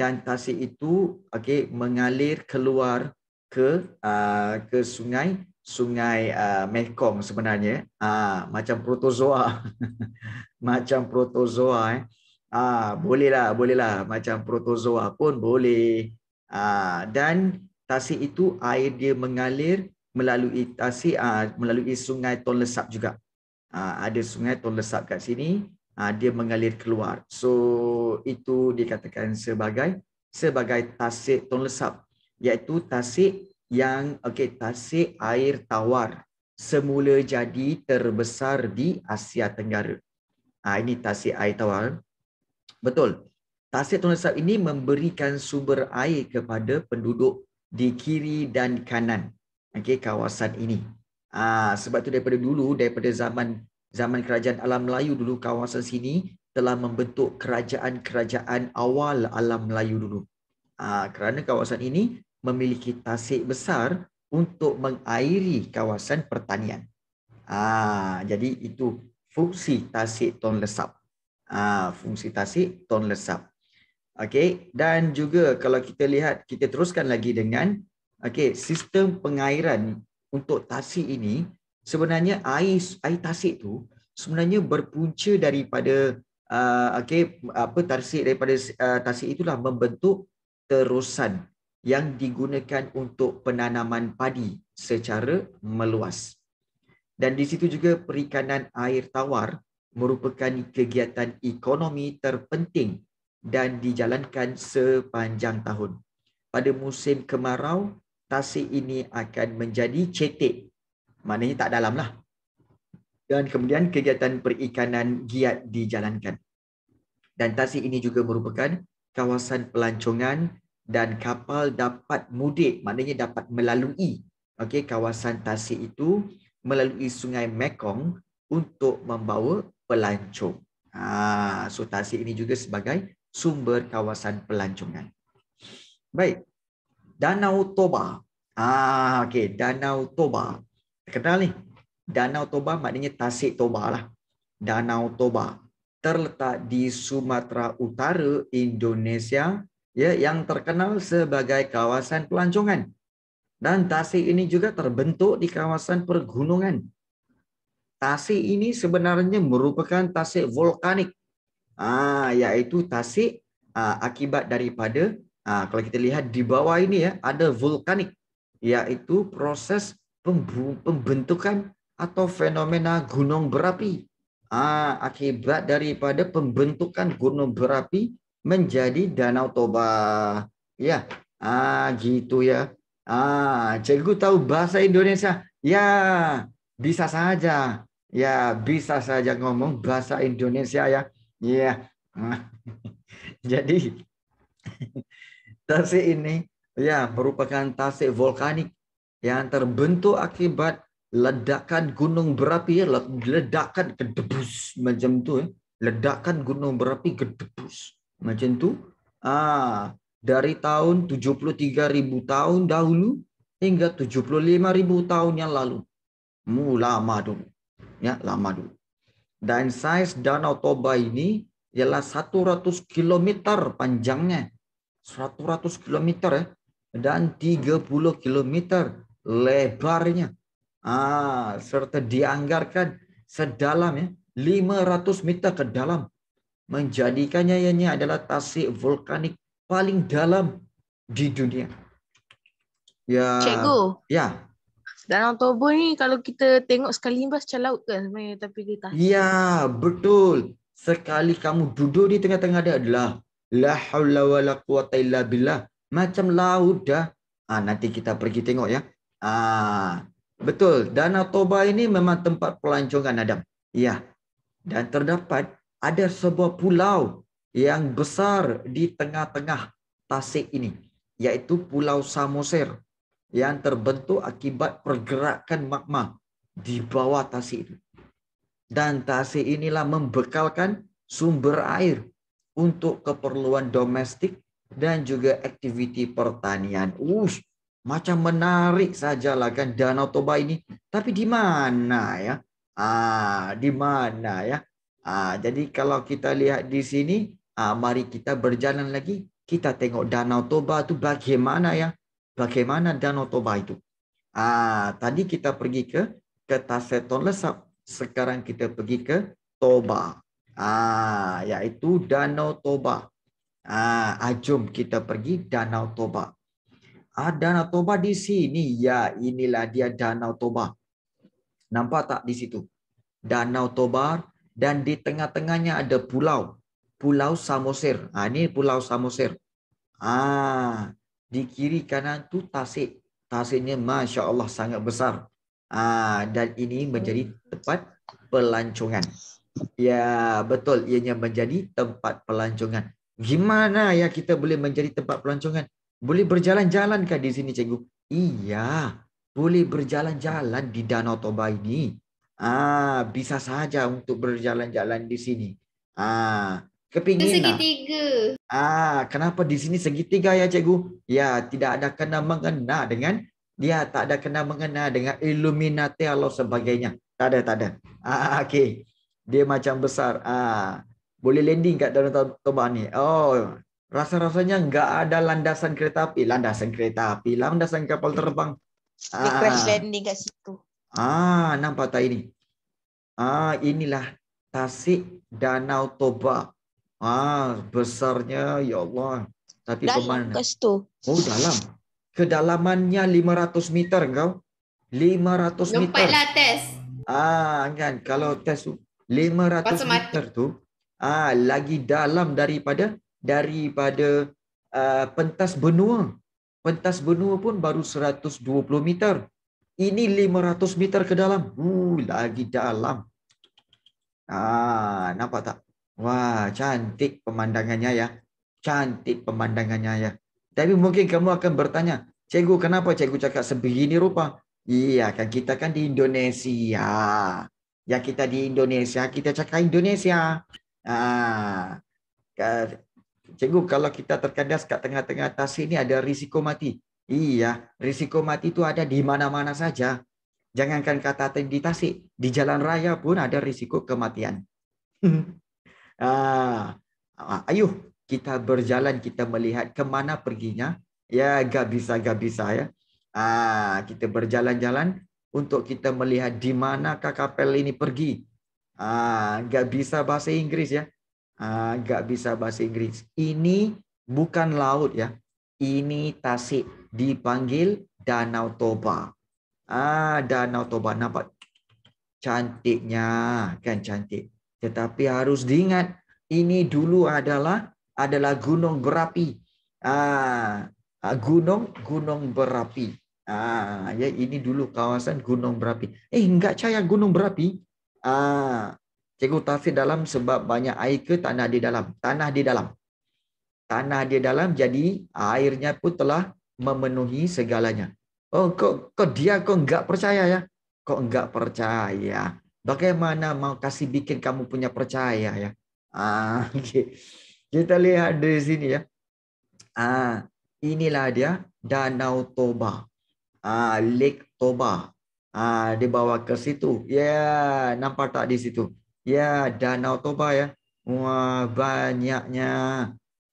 dan tasik itu okey mengalir keluar ke uh, ke sungai sungai uh, Mekong sebenarnya uh, macam protozoa <laughs> macam protozoa eh uh, bolehlah bolehlah macam protozoa pun boleh uh, dan tasik itu air dia mengalir melalui tasik uh, melalui sungai Tonle Sap juga uh, ada sungai Tonle Sap kat sini uh, dia mengalir keluar so itu dikatakan sebagai sebagai tasik Tonle Sap iaitu tasik yang okey tasik air tawar semula jadi terbesar di Asia Tenggara. Ha, ini tasik air tawar. Betul. Tasik Tun Sap ini memberikan sumber air kepada penduduk di kiri dan kanan okey kawasan ini. Ha, sebab tu daripada dulu daripada zaman zaman kerajaan alam Melayu dulu kawasan sini telah membentuk kerajaan-kerajaan awal alam Melayu dulu. Ha, kerana kawasan ini memiliki tasik besar untuk mengairi kawasan pertanian. Ah, jadi itu fungsi tasik ton lesap. Ah, fungsi tasik ton lesap. Okey, dan juga kalau kita lihat kita teruskan lagi dengan okey, sistem pengairan untuk tasik ini sebenarnya air air tasik tu sebenarnya berpunca daripada uh, okey apa tasik daripada uh, tasik itulah membentuk terusan yang digunakan untuk penanaman padi secara meluas. Dan di situ juga perikanan air tawar merupakan kegiatan ekonomi terpenting dan dijalankan sepanjang tahun. Pada musim kemarau, tasik ini akan menjadi cetek. Maknanya tak dalam lah Dan kemudian kegiatan perikanan giat dijalankan. Dan tasik ini juga merupakan kawasan pelancongan dan kapal dapat mudik maknanya dapat melalui okey kawasan tasik itu melalui sungai Mekong untuk membawa pelancong. Ha, so tasik ini juga sebagai sumber kawasan pelancongan. Baik. Danau Toba. Ah ha, okey Danau Toba. Kenal ni. Danau Toba maknanya tasik Toba lah. Danau Toba terletak di Sumatera Utara, Indonesia ya yang terkenal sebagai kawasan pelancongan. Dan Tasik ini juga terbentuk di kawasan pergunungan. Tasik ini sebenarnya merupakan Tasik vulkanik. Ah, yaitu Tasik ah, akibat daripada ah, kalau kita lihat di bawah ini ya ada vulkanik yaitu proses pembentukan atau fenomena gunung berapi. Ah, akibat daripada pembentukan gunung berapi menjadi danau Toba. Ya, ah gitu ya. Ah, cikgu tahu bahasa Indonesia. Ya, bisa saja. Ya, bisa saja ngomong bahasa Indonesia ya. Ya. <laughs> Jadi <laughs> tasik ini ya merupakan tasik vulkanik yang terbentuk akibat ledakan gunung berapi ya, ledakan gedebus macam itu ya. Ledakan gunung berapi gedebus. Macam tu. Ah, dari tahun 73 ribu tahun dahulu hingga 75 ribu tahun yang lalu. Mulama dulu. Ya, lama dulu. Dan size Danau Toba ini ialah 100 km panjangnya. 100 km ya. Dan 30 km lebarnya. Ah, serta dianggarkan sedalam ya 500 meter ke dalam menjadikannya ini adalah tasik vulkanik paling dalam di dunia. Ya. Cikgu. Ya. Danau Toba ni kalau kita tengok sekali imbas macam laut kan sebenarnya tapi dia tasik. Ya, betul. Sekali kamu duduk di tengah-tengah dia adalah la haula wala quwata illa billah. Macam laut dah. Ah nanti kita pergi tengok ya. Ah betul. Danau Toba ini memang tempat pelancongan Adam. Ya. Dan terdapat ada sebuah pulau yang besar di tengah-tengah Tasik ini, yaitu Pulau Samosir yang terbentuk akibat pergerakan magma di bawah Tasik itu. Dan Tasik inilah membekalkan sumber air untuk keperluan domestik dan juga aktiviti pertanian. Ush, macam menarik sajalah kan Danau Toba ini. Tapi di mana ya? Ah, di mana ya? Ah, jadi kalau kita lihat di sini, ah, mari kita berjalan lagi. Kita tengok Danau Toba itu bagaimana ya? Bagaimana Danau Toba itu? Ah, tadi kita pergi ke ke Tasetton Lesap. Sekarang kita pergi ke Toba. Ah, yaitu Danau Toba. Ah, ajum ah, kita pergi Danau Toba. Ah, Danau Toba di sini. Ya, inilah dia Danau Toba. Nampak tak di situ? Danau Toba dan di tengah-tengahnya ada pulau, Pulau Samosir. Ha, ini Pulau Samosir. Ah, ha, di kiri kanan tu tasik. Tasiknya masya Allah sangat besar. Ah, ha, dan ini menjadi tempat pelancongan. Ya betul, ianya menjadi tempat pelancongan. Gimana ya kita boleh menjadi tempat pelancongan? Boleh berjalan jalankah di sini, cikgu? Iya, boleh berjalan-jalan di Danau Toba ini. Ah, bisa saja untuk berjalan-jalan di sini. Ah, kepingin lah. Segitiga. Ah, kenapa di sini segitiga ya cikgu? Ya, tidak ada kena mengena dengan dia ya, tak ada kena mengena dengan Illuminati atau sebagainya. Tak ada, tak ada. Ah, ah, ah, okey. Dia macam besar. Ah, boleh landing kat dalam to- ni. Oh, rasa-rasanya enggak ada landasan kereta api, landasan kereta api, landasan kapal terbang. Ah. Crash landing kat situ. Ah, nampak tak ini? Ah, inilah Tasik Danau Toba. Ah, besarnya ya Allah. Tapi dalam pemana? Oh, dalam. Kedalamannya 500 meter kau. 500 Lepas meter. Lepaslah tes. Ah, kan kalau tes 500 Pasal meter mati. tu ah lagi dalam daripada daripada uh, pentas benua. Pentas benua pun baru 120 meter. Ini 500 meter ke dalam. Uh, lagi dalam. Ah, nampak tak? Wah, cantik pemandangannya ya. Cantik pemandangannya ya. Tapi mungkin kamu akan bertanya, Cikgu, kenapa cikgu cakap sebegini rupa? Iya, kan kita kan di Indonesia. Ya, kita di Indonesia, kita cakap Indonesia. Ah, cikgu, kalau kita terkandas kat tengah-tengah tasik ini ada risiko mati. Iya, risiko mati itu ada di mana-mana saja. Jangankan kata Tasik, di jalan raya pun ada risiko kematian. <laughs> ah, ayo kita berjalan, kita melihat kemana perginya. Ya, gak bisa, gak bisa ya. Ah, kita berjalan-jalan untuk kita melihat di mana kapel ini pergi. Ah, gak bisa bahasa Inggris ya. Ah, gak bisa bahasa Inggris. Ini bukan laut ya. Ini tasik dipanggil Danau Toba. Ah, Danau Toba nampak cantiknya kan cantik. Tetapi harus diingat ini dulu adalah adalah gunung berapi. Ah, ah gunung gunung berapi. Ah, ya ini dulu kawasan gunung berapi. Eh, enggak caya gunung berapi. Ah, cikgu tafsir dalam sebab banyak air ke tanah di dalam. Tanah di dalam. Tanah di dalam jadi airnya pun telah memenuhi segalanya. Oh, kok, kok dia kok enggak percaya ya? Kok enggak percaya? Bagaimana mau kasih bikin kamu punya percaya ya? Ah, <laughs> okay. Kita lihat di sini ya. Ah, inilah dia Danau Toba. Ah, Lake Toba. Ah, dibawa ke situ. Ya, yeah, nampak tak di situ? Ya, yeah, Danau Toba ya. Wah, banyaknya.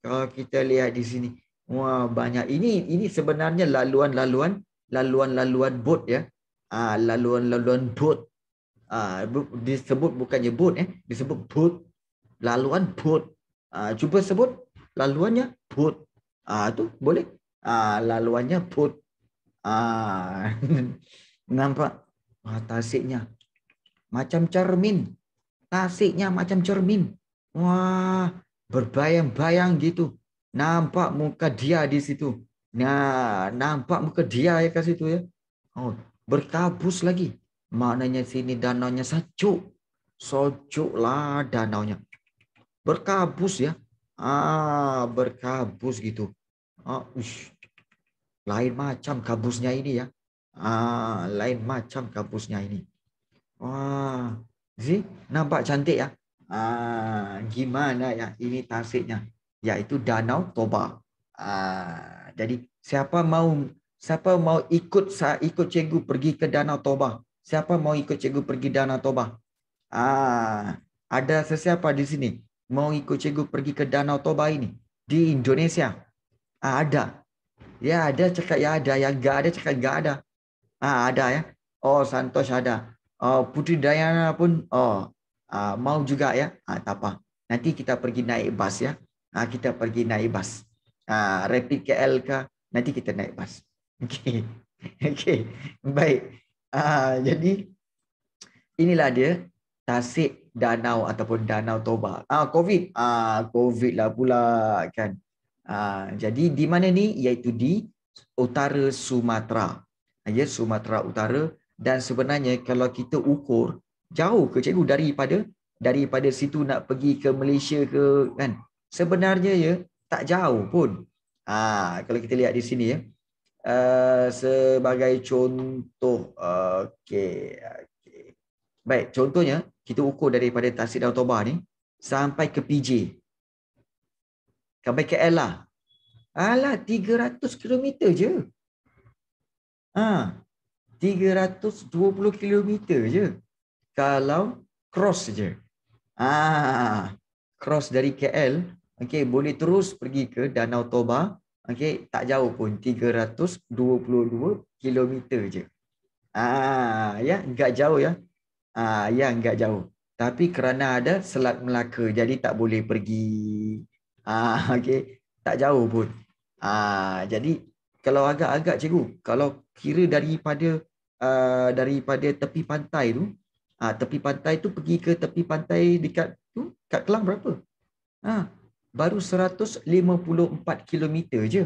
Kalau kita lihat di sini, Wah banyak ini ini sebenarnya laluan-laluan laluan-laluan boat ya. Ah laluan-laluan boat. Ah disebut bukannya boat eh disebut boat laluan boat. Ah cuba sebut laluannya boat. Ah tu boleh. Ah laluannya boat. Ah <laughs> nampak ah, tasiknya macam cermin. Tasiknya macam cermin. Wah berbayang-bayang gitu. Nampak muka dia di situ. Nah, nampak muka dia ya kat situ ya. Oh, berkabus lagi. Maknanya sini danau nya danaunya sejuk. danau nya. Berkabus ya. Ah, berkabus gitu. Oh, ush. Lain macam kabusnya ini ya. Ah, lain macam kabusnya ini. Wah, sih nampak cantik ya. Ah, gimana ya ini tasiknya. itu Danau Toba. Ah, jadi siapa mau siapa mau ikut saya ikut cikgu pergi ke Danau Toba? Siapa mau ikut cikgu pergi Danau Toba? Ah, ada sesiapa di sini mau ikut cikgu pergi ke Danau Toba ini di Indonesia? Ah, ada. Ya ada cakap ya ada, yang enggak ada cakap enggak ada. Ah, ada ya. Oh, Santos ada. Oh, Putri Dayana pun oh ah, mau juga ya. Ah, tak apa. Nanti kita pergi naik bas ya. ha, kita pergi naik bas. Ha, rapid KL ke, nanti kita naik bas. <laughs> Okey. Okey. Baik. Ha, jadi, inilah dia. Tasik Danau ataupun Danau Toba. Ha, COVID. Ha, COVID lah pula kan. Ha, jadi, di mana ni? Iaitu di utara Sumatera. Ha, ya, Sumatera Utara. Dan sebenarnya kalau kita ukur jauh ke cikgu daripada daripada situ nak pergi ke Malaysia ke kan sebenarnya ya tak jauh pun. Ha, kalau kita lihat di sini ya. Uh, sebagai contoh okey okey. Baik, contohnya kita ukur daripada Tasik Danau Toba ni sampai ke PJ. Sampai ke lah, Alah 300 km je. Ha. 320 km je kalau cross je. Ah, cross dari KL Okey, boleh terus pergi ke Danau Toba. Okey, tak jauh pun 322 km je. Ah, ya, enggak jauh ya. Ah, ya enggak jauh. Tapi kerana ada Selat Melaka, jadi tak boleh pergi. Ah, <laughs> okey, tak jauh pun. Ah, jadi kalau agak-agak cikgu, kalau kira daripada uh, daripada tepi pantai tu, ah, tepi pantai tu pergi ke tepi pantai dekat tu, kat Kelang berapa? Ah, baru 154 km je.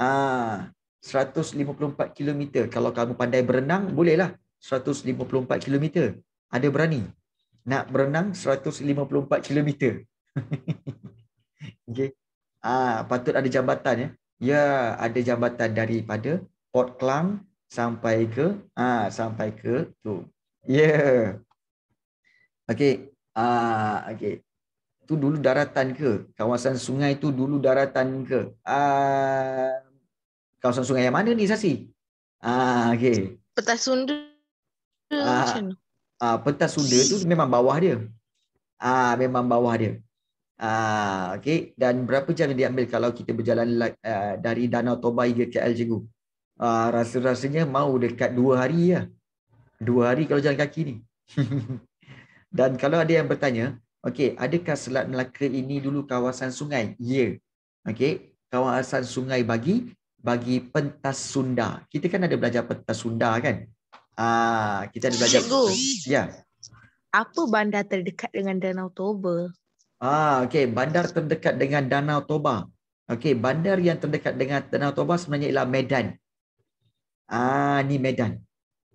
Ah, 154 km. Kalau kamu pandai berenang, bolehlah 154 km. Ada berani nak berenang 154 km. <laughs> Okey. Ah, patut ada jambatan ya. Ya, ada jambatan daripada Port Klang sampai ke ah sampai ke tu. Ya. Yeah. Okey. Ah, okey tu dulu daratan ke kawasan sungai tu dulu daratan ke uh, kawasan sungai yang mana ni sasi ah uh, okey petas sunda ah uh, uh, petas sunda tu memang bawah dia ah uh, memang bawah dia ah uh, okey dan berapa jam yang diambil kalau kita berjalan uh, dari danau toba hingga KL cikgu ah uh, rasa-rasanya mau dekat dua hari lah. Dua hari kalau jalan kaki ni <laughs> dan kalau ada yang bertanya Okey, adakah Selat Melaka ini dulu kawasan sungai? Ya. Okey, kawasan sungai bagi bagi pentas Sunda. Kita kan ada belajar pentas Sunda kan? Ah, kita ada belajar. Cikgu. Ya. Apa bandar terdekat dengan Danau Toba? Ah, okey, bandar terdekat dengan Danau Toba. Okey, bandar yang terdekat dengan Danau Toba sebenarnya ialah Medan. Ah, ni Medan.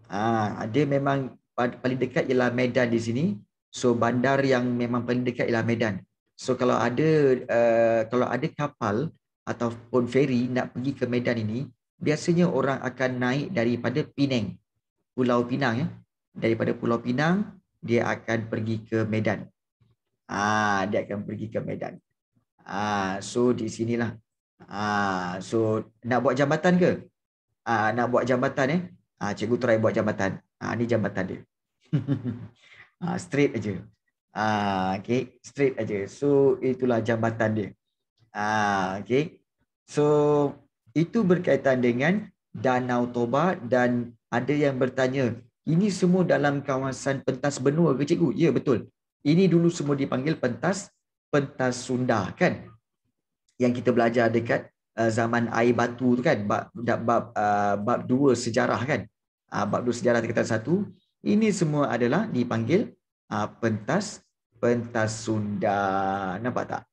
Ah, ada memang paling dekat ialah Medan di sini. So bandar yang memang paling dekat ialah Medan. So kalau ada uh, kalau ada kapal ataupun feri nak pergi ke Medan ini, biasanya orang akan naik daripada Pinang, Pulau Pinang ya. Daripada Pulau Pinang dia akan pergi ke Medan. Ah dia akan pergi ke Medan. Ah so di sinilah. Ah so nak buat jambatan ke? Ah nak buat jambatan eh. Ah cikgu try buat jambatan. Ah ni jambatan dia. <laughs> Ha, straight aja. Ah, ha, okay. Straight aja. So, itulah jambatan dia. Ha, okay. So, itu berkaitan dengan Danau Toba dan ada yang bertanya, ini semua dalam kawasan pentas benua ke cikgu? Ya, betul. Ini dulu semua dipanggil pentas pentas Sunda, kan? Yang kita belajar dekat zaman air batu tu kan bab bab bab dua sejarah kan bab dua sejarah tingkatan satu ini semua adalah dipanggil uh, pentas pentas Sunda. Nampak tak?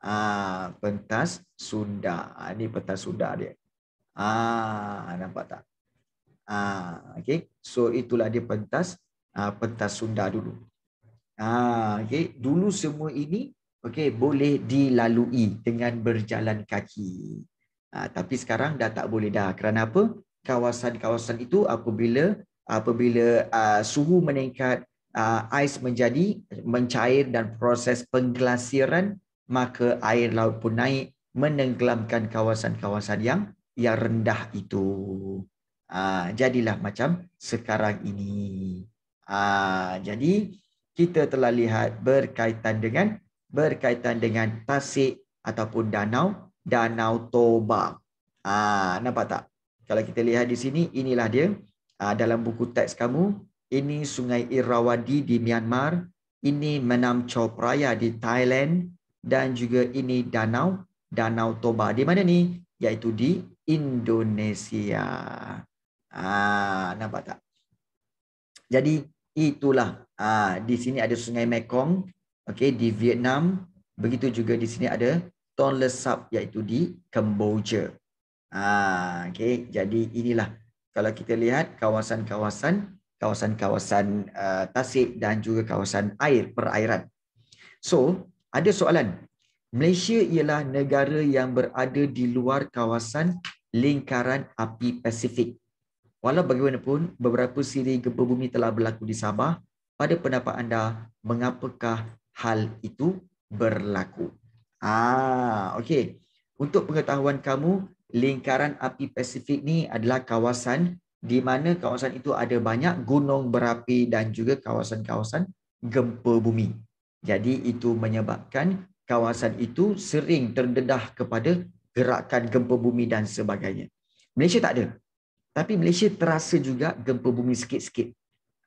Ah uh, pentas Sunda. Ah, ini pentas Sunda dia. Ah uh, nampak tak? Ah uh, okey. So itulah dia pentas uh, pentas Sunda dulu. Ah uh, okey, dulu semua ini okey boleh dilalui dengan berjalan kaki. Uh, tapi sekarang dah tak boleh dah. Kerana apa? Kawasan-kawasan itu apabila apabila uh, suhu meningkat uh, ais menjadi mencair dan proses pengglasiran maka air laut pun naik menenggelamkan kawasan-kawasan yang yang rendah itu uh, jadilah macam sekarang ini uh, jadi kita telah lihat berkaitan dengan berkaitan dengan tasik ataupun danau danau Toba uh, nampak tak kalau kita lihat di sini inilah dia Ah, dalam buku teks kamu, ini Sungai Irrawaddy di Myanmar, ini Menam Chao Phraya di Thailand dan juga ini Danau Danau Toba di mana ni? Yaitu di Indonesia. Ah, nampak tak? Jadi itulah ah di sini ada Sungai Mekong, okey di Vietnam, begitu juga di sini ada Tonle Sap iaitu di Kemboja. Ah, okey. Jadi inilah kalau kita lihat kawasan-kawasan kawasan-kawasan uh, tasik dan juga kawasan air perairan. So, ada soalan. Malaysia ialah negara yang berada di luar kawasan lingkaran api Pasifik. Walau bagaimanapun, beberapa siri gempa bumi telah berlaku di Sabah. Pada pendapat anda, mengapakah hal itu berlaku? Ah, okey. Untuk pengetahuan kamu, lingkaran api Pasifik ni adalah kawasan di mana kawasan itu ada banyak gunung berapi dan juga kawasan-kawasan gempa bumi. Jadi itu menyebabkan kawasan itu sering terdedah kepada gerakan gempa bumi dan sebagainya. Malaysia tak ada. Tapi Malaysia terasa juga gempa bumi sikit-sikit.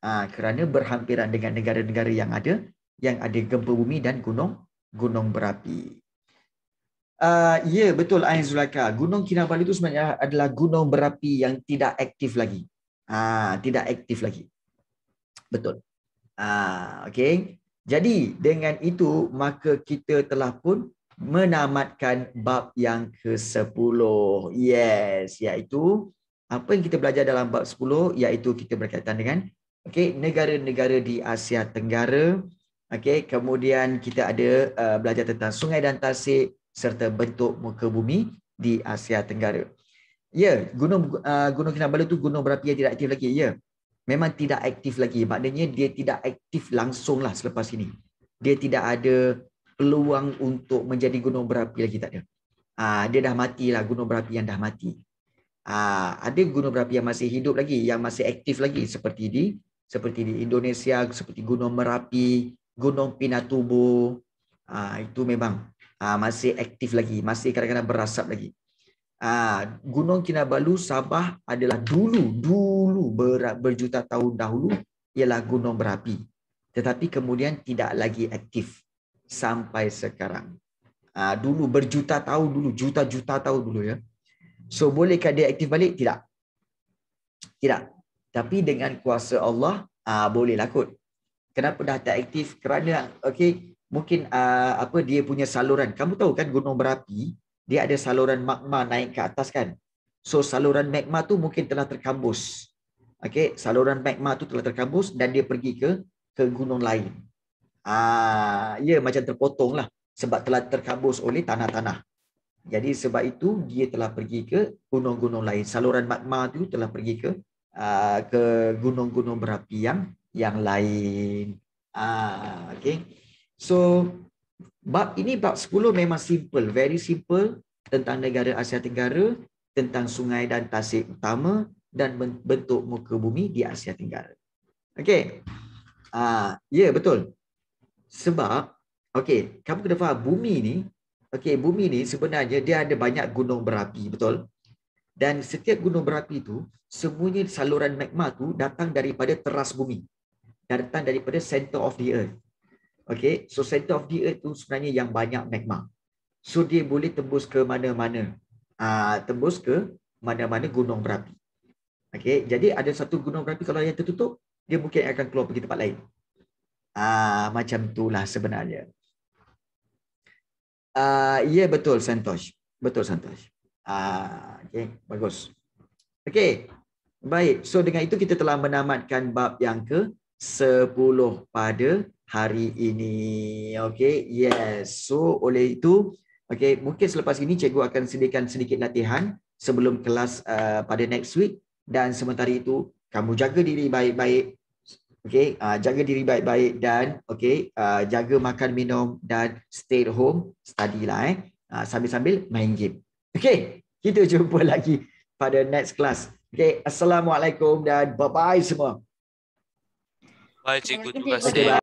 Ha, kerana berhampiran dengan negara-negara yang ada yang ada gempa bumi dan gunung gunung berapi. Uh, ya, betul Ain Zulaika. Gunung Kinabalu itu sebenarnya adalah gunung berapi yang tidak aktif lagi. Ah, tidak aktif lagi. Betul. Ah, uh, Jadi dengan itu maka kita telah pun menamatkan bab yang ke-10. Yes, iaitu apa yang kita belajar dalam bab 10 iaitu kita berkaitan dengan okey negara-negara di Asia Tenggara. Okay kemudian kita ada uh, belajar tentang sungai dan tasik, serta bentuk muka bumi di Asia Tenggara. Ya, gunung uh, gunung Kinabalu tu gunung berapi yang tidak aktif lagi. Ya, memang tidak aktif lagi. Maknanya dia tidak aktif langsunglah selepas ini. Dia tidak ada peluang untuk menjadi gunung berapi lagi tak ada. Ah, dia dah matilah gunung berapi yang dah mati. Ah, ada gunung berapi yang masih hidup lagi, yang masih aktif lagi seperti di seperti di Indonesia, seperti Gunung Merapi, Gunung Pinatubo. Ah, itu memang Ah, masih aktif lagi, masih kadang-kadang berasap lagi. Ah, gunung Kinabalu Sabah adalah dulu, dulu ber, berjuta tahun dahulu ialah gunung berapi. Tetapi kemudian tidak lagi aktif sampai sekarang. Ah, dulu berjuta tahun dulu, juta-juta tahun dulu ya. So bolehkah dia aktif balik? Tidak. Tidak. Tapi dengan kuasa Allah, bolehlah kot. Kenapa dah tak aktif? Kerana okay, mungkin uh, apa dia punya saluran. Kamu tahu kan gunung berapi, dia ada saluran magma naik ke atas kan. So saluran magma tu mungkin telah terkambus. Okey, saluran magma tu telah terkambus dan dia pergi ke ke gunung lain. Ah, ya macam terpotonglah sebab telah terkambus oleh tanah-tanah. Jadi sebab itu dia telah pergi ke gunung-gunung lain. Saluran magma tu telah pergi ke uh, ke gunung-gunung berapi yang yang lain. Ah, okey. So bab ini bab 10 memang simple, very simple tentang negara Asia Tenggara, tentang sungai dan tasik utama dan bentuk muka bumi di Asia Tenggara. Okey. Ah, uh, ya yeah, betul. Sebab okey, kamu kena faham bumi ni, okey, bumi ni sebenarnya dia ada banyak gunung berapi, betul? Dan setiap gunung berapi tu, semuanya saluran magma tu datang daripada teras bumi. Datang daripada center of the earth. Okay, so center of the earth tu sebenarnya yang banyak magma. So dia boleh tembus ke mana-mana. Uh, tembus ke mana-mana gunung berapi. Okay, jadi ada satu gunung berapi kalau yang tertutup, dia mungkin akan keluar pergi tempat lain. Uh, macam itulah sebenarnya. Uh, ah, iya yeah, betul Santosh. Betul Santosh. Uh, okay, bagus. Okay, baik. So dengan itu kita telah menamatkan bab yang ke 10 pada hari ini. Okay, yes. So oleh itu, okay, mungkin selepas ini cikgu akan sediakan sedikit latihan sebelum kelas uh, pada next week. Dan sementara itu, kamu jaga diri baik-baik. Okay, uh, jaga diri baik-baik dan okay, uh, jaga makan minum dan stay at home, study lah eh. Uh, sambil-sambil uh, main game. Okay, kita jumpa <laughs> lagi pada next class. Okay, Assalamualaikum dan bye-bye semua. Bye cikgu, terima kasih.